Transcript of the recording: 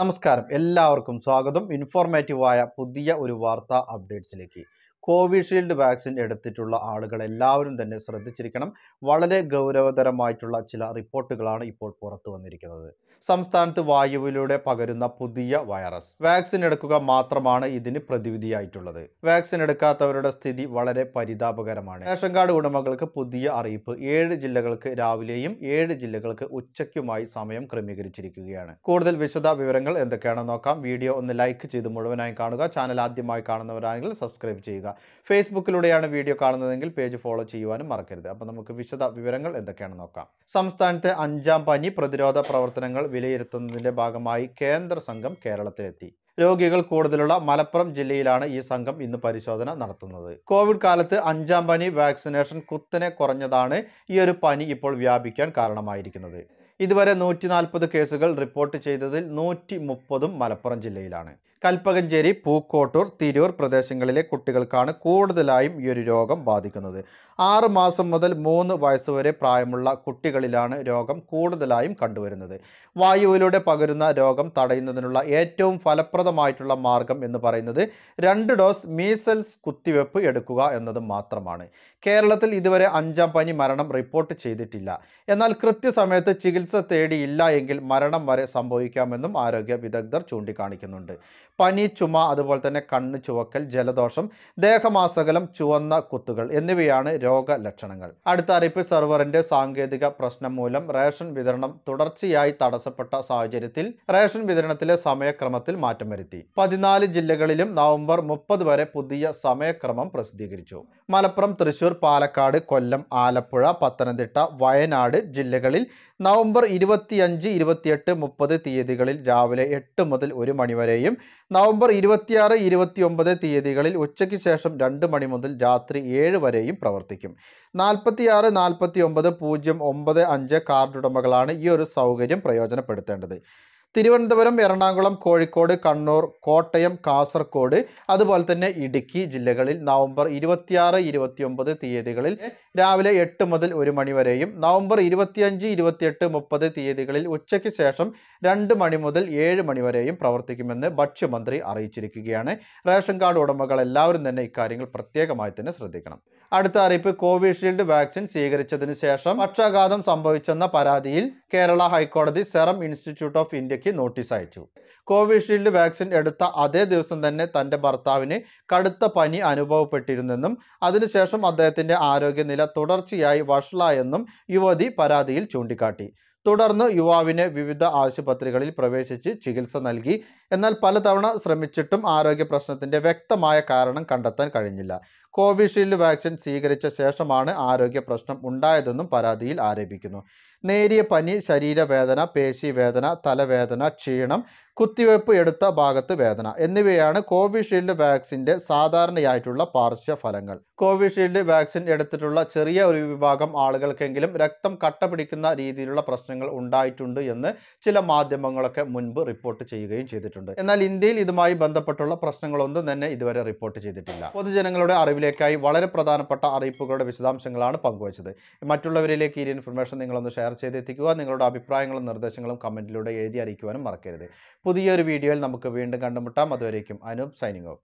നമസ്കാരം എല്ലാവർക്കും സ്വാഗതം ഇൻഫോർമേറ്റീവായ പുതിയ ഒരു വാർത്താ അപ്ഡേറ്റ്സിലേക്ക് കോവിഷീൽഡ് വാക്സിൻ എടുത്തിട്ടുള്ള ആളുകൾ എല്ലാവരും തന്നെ ശ്രദ്ധിച്ചിരിക്കണം വളരെ ഗൗരവതരമായിട്ടുള്ള ചില റിപ്പോർട്ടുകളാണ് ഇപ്പോൾ പുറത്തു വന്നിരിക്കുന്നത് സംസ്ഥാനത്ത് വായുവിലൂടെ പകരുന്ന പുതിയ വൈറസ് വാക്സിൻ എടുക്കുക മാത്രമാണ് ഇതിന് പ്രതിവിധിയായിട്ടുള്ളത് വാക്സിൻ എടുക്കാത്തവരുടെ സ്ഥിതി വളരെ പരിതാപകരമാണ് റേഷൻ കാർഡ് ഉടമകൾക്ക് പുതിയ അറിയിപ്പ് ഏഴ് ജില്ലകൾക്ക് രാവിലെയും ഏഴ് ജില്ലകൾക്ക് ഉച്ചയ്ക്കുമായി സമയം ക്രമീകരിച്ചിരിക്കുകയാണ് കൂടുതൽ വിശദ വിവരങ്ങൾ എന്തൊക്കെയാണെന്ന് നോക്കാം വീഡിയോ ഒന്ന് ലൈക്ക് ചെയ്ത് മുഴുവനായി കാണുക ചാനൽ ആദ്യമായി കാണുന്നവരാണെങ്കിൽ സബ്സ്ക്രൈബ് ചെയ്യുക ഫേസ്ബുക്കിലൂടെയാണ് വീഡിയോ കാണുന്നതെങ്കിൽ പേജ് ഫോളോ ചെയ്യുവാനും മറക്കരുത് അപ്പോൾ നമുക്ക് വിശദ വിവരങ്ങൾ എന്തൊക്കെയാണെന്ന് നോക്കാം സംസ്ഥാനത്തെ അഞ്ചാം പനി പ്രതിരോധ പ്രവർത്തനങ്ങൾ വിലയിരുത്തുന്നതിൻ്റെ ഭാഗമായി കേന്ദ്ര സംഘം കേരളത്തിലെത്തി രോഗികൾ കൂടുതലുള്ള മലപ്പുറം ജില്ലയിലാണ് ഈ സംഘം ഇന്ന് പരിശോധന നടത്തുന്നത് കോവിഡ് കാലത്ത് അഞ്ചാം പനി വാക്സിനേഷൻ കുത്തനെ കുറഞ്ഞതാണ് ഈ ഒരു പനി ഇപ്പോൾ വ്യാപിക്കാൻ കാരണമായിരിക്കുന്നത് ഇതുവരെ നൂറ്റി നാൽപ്പത് കേസുകൾ റിപ്പോർട്ട് ചെയ്തതിൽ നൂറ്റി മുപ്പതും മലപ്പുറം ജില്ലയിലാണ് കൽപ്പകഞ്ചേരി പൂക്കോട്ടൂർ തിരൂർ പ്രദേശങ്ങളിലെ കുട്ടികൾക്കാണ് കൂടുതലായും ഈ ഒരു രോഗം ബാധിക്കുന്നത് ആറ് മാസം മുതൽ മൂന്ന് വയസ്സുവരെ പ്രായമുള്ള കുട്ടികളിലാണ് രോഗം കൂടുതലായും കണ്ടുവരുന്നത് വായുവിലൂടെ പകരുന്ന രോഗം തടയുന്നതിനുള്ള ഏറ്റവും ഫലപ്രദമായിട്ടുള്ള മാർഗം എന്ന് പറയുന്നത് രണ്ട് ഡോസ് മീസൽസ് കുത്തിവെപ്പ് എടുക്കുക എന്നത് മാത്രമാണ് കേരളത്തിൽ ഇതുവരെ അഞ്ചാം പനി മരണം റിപ്പോർട്ട് ചെയ്തിട്ടില്ല എന്നാൽ കൃത്യസമയത്ത് ചികിത്സ ചികിത്സ തേടിയില്ല എങ്കിൽ മരണം വരെ സംഭവിക്കാമെന്നും ആരോഗ്യ വിദഗ്ധർ ചൂണ്ടിക്കാണിക്കുന്നുണ്ട് പനി ചുമ അതുപോലെ തന്നെ കണ്ണ് ചുവക്കൽ ജലദോഷം ദേഹമാസകലം ചുവന്ന കുത്തുകൾ എന്നിവയാണ് രോഗലക്ഷണങ്ങൾ അടുത്ത അറിയിപ്പ് സെർവറിന്റെ സാങ്കേതിക പ്രശ്നം മൂലം റേഷൻ വിതരണം തുടർച്ചയായി തടസ്സപ്പെട്ട സാഹചര്യത്തിൽ റേഷൻ വിതരണത്തിലെ സമയക്രമത്തിൽ മാറ്റം വരുത്തി പതിനാല് ജില്ലകളിലും നവംബർ മുപ്പത് വരെ പുതിയ സമയക്രമം പ്രസിദ്ധീകരിച്ചു മലപ്പുറം തൃശൂർ പാലക്കാട് കൊല്ലം ആലപ്പുഴ പത്തനംതിട്ട വയനാട് ജില്ലകളിൽ നവംബർ നവംബർ അഞ്ച് ഇരുപത്തിയെട്ട് മുപ്പത് തീയതികളിൽ രാവിലെ എട്ട് മുതൽ ഒരു മണിവരെയും നവംബർ ഇരുപത്തിയാറ് ഇരുപത്തിയൊമ്പത് തീയതികളിൽ ഉച്ചയ്ക്ക് ശേഷം രണ്ട് മണി മുതൽ രാത്രി ഏഴ് വരെയും പ്രവർത്തിക്കും നാൽപ്പത്തിയാറ് നാൽപ്പത്തി ഒമ്പത് പൂജ്യം ഒമ്പത് അഞ്ച് കാർഡുടമകളാണ് ഈ ഒരു സൗകര്യം പ്രയോജനപ്പെടുത്തേണ്ടത് തിരുവനന്തപുരം എറണാകുളം കോഴിക്കോട് കണ്ണൂർ കോട്ടയം കാസർഗോഡ് അതുപോലെ തന്നെ ഇടുക്കി ജില്ലകളിൽ നവംബർ ഇരുപത്തിയാറ് ഇരുപത്തിയൊമ്പത് തീയതികളിൽ രാവിലെ എട്ട് മുതൽ ഒരു മണി വരെയും നവംബർ ഇരുപത്തിയഞ്ച് ഇരുപത്തിയെട്ട് മുപ്പത് തീയതികളിൽ ഉച്ചയ്ക്ക് ശേഷം രണ്ട് മണി മുതൽ ഏഴ് മണി വരെയും പ്രവർത്തിക്കുമെന്ന് ഭക്ഷ്യമന്ത്രി അറിയിച്ചിരിക്കുകയാണ് റേഷൻ കാർഡ് ഉടമകൾ എല്ലാവരും തന്നെ ഇക്കാര്യങ്ങൾ പ്രത്യേകമായി തന്നെ ശ്രദ്ധിക്കണം അടുത്ത അറിയിപ്പ് കോവിഷീൽഡ് വാക്സിൻ സ്വീകരിച്ചതിന് ശേഷം പക്ഷാഘാതം സംഭവിച്ചെന്ന പരാതിയിൽ കേരള ഹൈക്കോടതി സെറം ഇൻസ്റ്റിറ്റ്യൂട്ട് ഓഫ് ഇന്ത്യ ഇന്ത്യക്ക് നോട്ടീസ് അയച്ചു കോവിഷീൽഡ് വാക്സിൻ എടുത്ത അതേ ദിവസം തന്നെ തൻ്റെ ഭർത്താവിന് കടുത്ത പനി അനുഭവപ്പെട്ടിരുന്നെന്നും അതിനുശേഷം അദ്ദേഹത്തിൻ്റെ ആരോഗ്യനില തുടർച്ചയായി വഷളായെന്നും യുവതി പരാതിയിൽ ചൂണ്ടിക്കാട്ടി തുടർന്ന് യുവാവിനെ വിവിധ ആശുപത്രികളിൽ പ്രവേശിച്ച് ചികിത്സ നൽകി എന്നാൽ പലതവണ ശ്രമിച്ചിട്ടും ആരോഗ്യ പ്രശ്നത്തിൻ്റെ വ്യക്തമായ കാരണം കണ്ടെത്താൻ കഴിഞ്ഞില്ല കോവിഷീൽഡ് വാക്സിൻ സ്വീകരിച്ച ശേഷമാണ് ആരോഗ്യ പ്രശ്നം ഉണ്ടായതെന്നും പരാതിയിൽ ആരോപിക്കുന്നു നേരിയ പനി ശരീരവേദന പേശിവേദന തലവേദന ക്ഷീണം കുത്തിവയ്പ് എടുത്ത ഭാഗത്ത് വേദന എന്നിവയാണ് കോവിഷീൽഡ് വാക്സിൻ്റെ സാധാരണയായിട്ടുള്ള പാർശ്വഫലങ്ങൾ കോവിഷീൽഡ് വാക്സിൻ എടുത്തിട്ടുള്ള ചെറിയ ഒരു വിഭാഗം ആളുകൾക്കെങ്കിലും രക്തം കട്ട പിടിക്കുന്ന രീതിയിലുള്ള പ്രശ്നങ്ങൾ ഉണ്ടായിട്ടുണ്ട് എന്ന് ചില മാധ്യമങ്ങളൊക്കെ മുൻപ് റിപ്പോർട്ട് ചെയ്യുകയും ചെയ്തിട്ടുണ്ട് എന്നാൽ ഇന്ത്യയിൽ ഇതുമായി ബന്ധപ്പെട്ടുള്ള പ്രശ്നങ്ങളൊന്നും തന്നെ ഇതുവരെ റിപ്പോർട്ട് ചെയ്തിട്ടില്ല പൊതുജനങ്ങളുടെ അറിവിൽ ചാനലിലേക്കായി വളരെ പ്രധാനപ്പെട്ട അറിയിപ്പുകളുടെ വിശദാംശങ്ങളാണ് പങ്കുവച്ചത് മറ്റുള്ളവരിലേക്ക് ഈ ഇൻഫർമേഷൻ നിങ്ങളൊന്ന് ഷെയർ ചെയ്തെത്തിക്കുക നിങ്ങളുടെ അഭിപ്രായങ്ങളും നിർദ്ദേശങ്ങളും കമൻറ്റിലൂടെ എഴുതി അറിയിക്കുവാനും മറക്കരുത് പുതിയൊരു വീഡിയോയിൽ നമുക്ക് വീണ്ടും കണ്ടുമുട്ടാം അതുവരേക്കും അനൂപ് സൈനിങ് ഓഫ്